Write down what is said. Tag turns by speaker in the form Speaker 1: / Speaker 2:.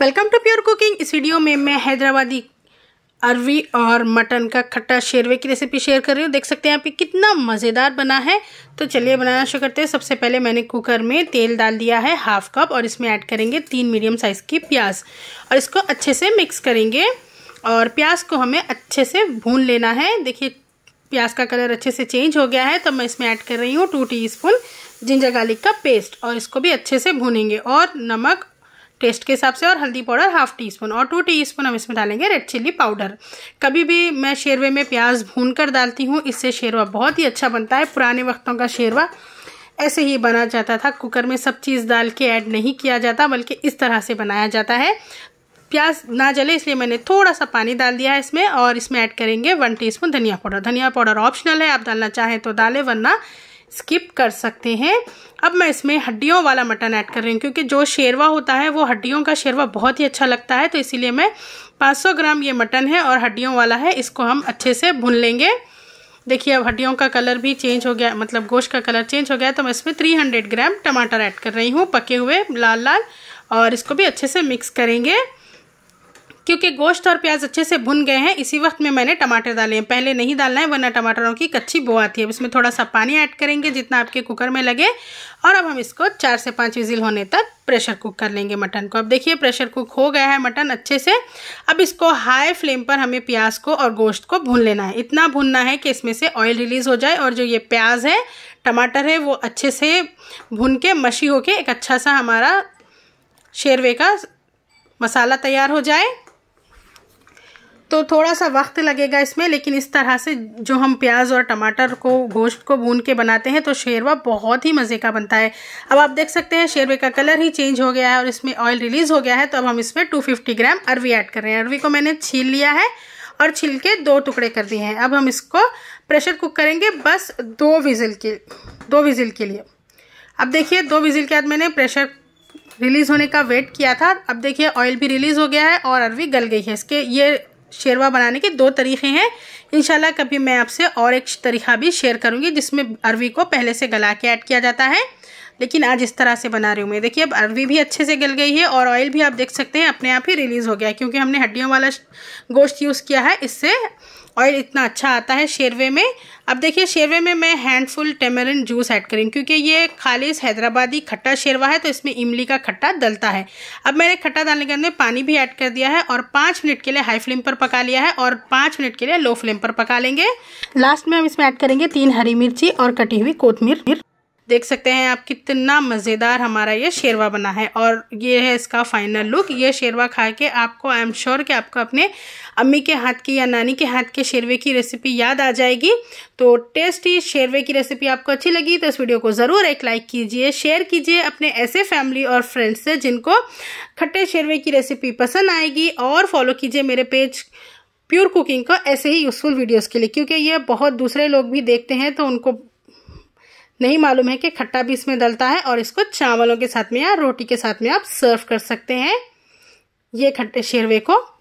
Speaker 1: welcome to pure cooking इस वीडियो में मैं हैदराबादी अरवी और मटन का खट्टा शेरवे की रेसिपी शेयर कर रही हूँ देख सकते हैं आप कितना मज़ेदार बना है तो चलिए बनाना शुरू करते हैं सबसे पहले मैंने कुकर में तेल डाल दिया है हाफ कप और इसमें ऐड करेंगे तीन मीडियम साइज़ की प्याज और इसको अच्छे से मिक्स करेंगे और प्याज को हमें अच्छे से भून लेना है देखिए प्याज का कलर अच्छे से चेंज हो गया है तो मैं इसमें ऐड कर रही हूँ टू टी जिंजर गार्लिक का पेस्ट और इसको भी अच्छे से भूनेंगे और नमक टेस्ट के हिसाब से और हल्दी पाउडर हाफ टी स्पून और टू टी स्पून हम इसमें डालेंगे रेड चिल्ली पाउडर कभी भी मैं शेरवे में प्याज भून कर डालती हूँ इससे शेरवा बहुत ही अच्छा बनता है पुराने वक्तों का शेरवा ऐसे ही बना जाता था कुकर में सब चीज़ डाल के ऐड नहीं किया जाता बल्कि इस तरह से बनाया जाता है प्याज ना जले इसलिए मैंने थोड़ा सा पानी डाल दिया है इसमें और इसमें ऐड करेंगे वन टीस्पून धनिया पाउडर धनिया पाउडर ऑप्शनल है आप डालना चाहें तो डालें वरना स्किप कर सकते हैं अब मैं इसमें हड्डियों वाला मटन ऐड कर रही हूँ क्योंकि जो शेरवा होता है वो हड्डियों का शेरवा बहुत ही अच्छा लगता है तो इसीलिए मैं 500 ग्राम ये मटन है और हड्डियों वाला है इसको हम अच्छे से भून लेंगे देखिए अब हड्डियों का कलर भी चेंज हो गया मतलब गोश्त का कलर चेंज हो गया तो मैं इसमें थ्री ग्राम टमाटर ऐड कर रही हूँ पके हुए लाल लाल और इसको भी अच्छे से मिक्स करेंगे क्योंकि गोश्त और प्याज अच्छे से भुन गए हैं इसी वक्त में मैंने टमाटर डाले हैं पहले नहीं डालना है वरना टमाटरों की कच्ची बो आती है अब इसमें थोड़ा सा पानी ऐड करेंगे जितना आपके कुकर में लगे और अब हम इसको चार से पाँच विजिल होने तक प्रेशर कुक कर लेंगे मटन को अब देखिए प्रेशर कुक हो गया है मटन अच्छे से अब इसको हाई फ्लेम पर हमें प्याज को और गोश्त को भून लेना है इतना भूनना है कि इसमें से ऑयल रिलीज़ हो जाए और जो ये प्याज है टमाटर है वो अच्छे से भून के मशी होके एक अच्छा सा हमारा शेरवे का मसाला तैयार हो जाए तो थोड़ा सा वक्त लगेगा इसमें लेकिन इस तरह से जो हम प्याज और टमाटर को गोश्त को भून के बनाते हैं तो शेरवा बहुत ही मज़े का बनता है अब आप देख सकते हैं शेरवे का कलर ही चेंज हो गया है और इसमें ऑयल रिलीज़ हो गया है तो अब हम इसमें 250 ग्राम अरवी ऐड कर रहे हैं अरवी को मैंने छील लिया है और छिल के दो टुकड़े कर दिए हैं अब हम इसको प्रेशर कुक करेंगे बस दो विजिल के दो विजिल के लिए अब देखिए दो विजिल के बाद मैंने प्रेशर रिलीज़ होने का वेट किया था अब देखिए ऑयल भी रिलीज़ हो गया है और अरवी गल गई है इसके ये शेरवा बनाने के दो तरीके हैं इनशाला कभी मैं आपसे और एक तरीका भी शेयर करूँगी जिसमें अरवी को पहले से गला के ऐड किया जाता है लेकिन आज इस तरह से बना रही हूँ मैं देखिए अब अरवी भी अच्छे से गल गई है और ऑयल भी आप देख सकते हैं अपने आप ही रिलीज़ हो गया है क्योंकि हमने हड्डियों वाला गोश्त यूज़ किया है इससे ऑयल इतना अच्छा आता है शेरवे में अब देखिए शेरवे में मैं हैंडफुल टेमरिन जूस ऐड करी क्योंकि ये खालिश हैदराबादी खट्टा शेरवा है तो इसमें इमली का खट्टा डलता है अब मैंने खट्टा डालने के अंदर पानी भी ऐड कर दिया है और पाँच मिनट के लिए हाई फ्लेम पर पका लिया है और पाँच मिनट के लिए लो फ्लेम पर पका लेंगे लास्ट में हम इसमें ऐड करेंगे तीन हरी मिर्ची और कटी हुई कोतमीर देख सकते हैं आप कितना मज़ेदार हमारा ये शेरवा बना है और ये है इसका फाइनल लुक ये शेरवा खा के आपको आई एम श्योर कि आपको अपने अम्मी के हाथ की या नानी के हाथ के शेरवे की रेसिपी याद आ जाएगी तो टेस्टी शेरवे की रेसिपी आपको अच्छी लगी तो इस वीडियो को ज़रूर एक लाइक कीजिए शेयर कीजिए अपने ऐसे फैमिली और फ्रेंड्स से जिनको खट्टे शेरवे की रेसिपी पसंद आएगी और फॉलो कीजिए मेरे पेज प्योर कुकिंग का ऐसे ही यूज़फुल वीडियोस के लिए क्योंकि ये बहुत दूसरे लोग भी देखते हैं तो उनको नहीं मालूम है कि खट्टा भी इसमें डलता है और इसको चावलों के साथ में या रोटी के साथ में आप सर्व कर सकते हैं ये खट्टे शेरवे को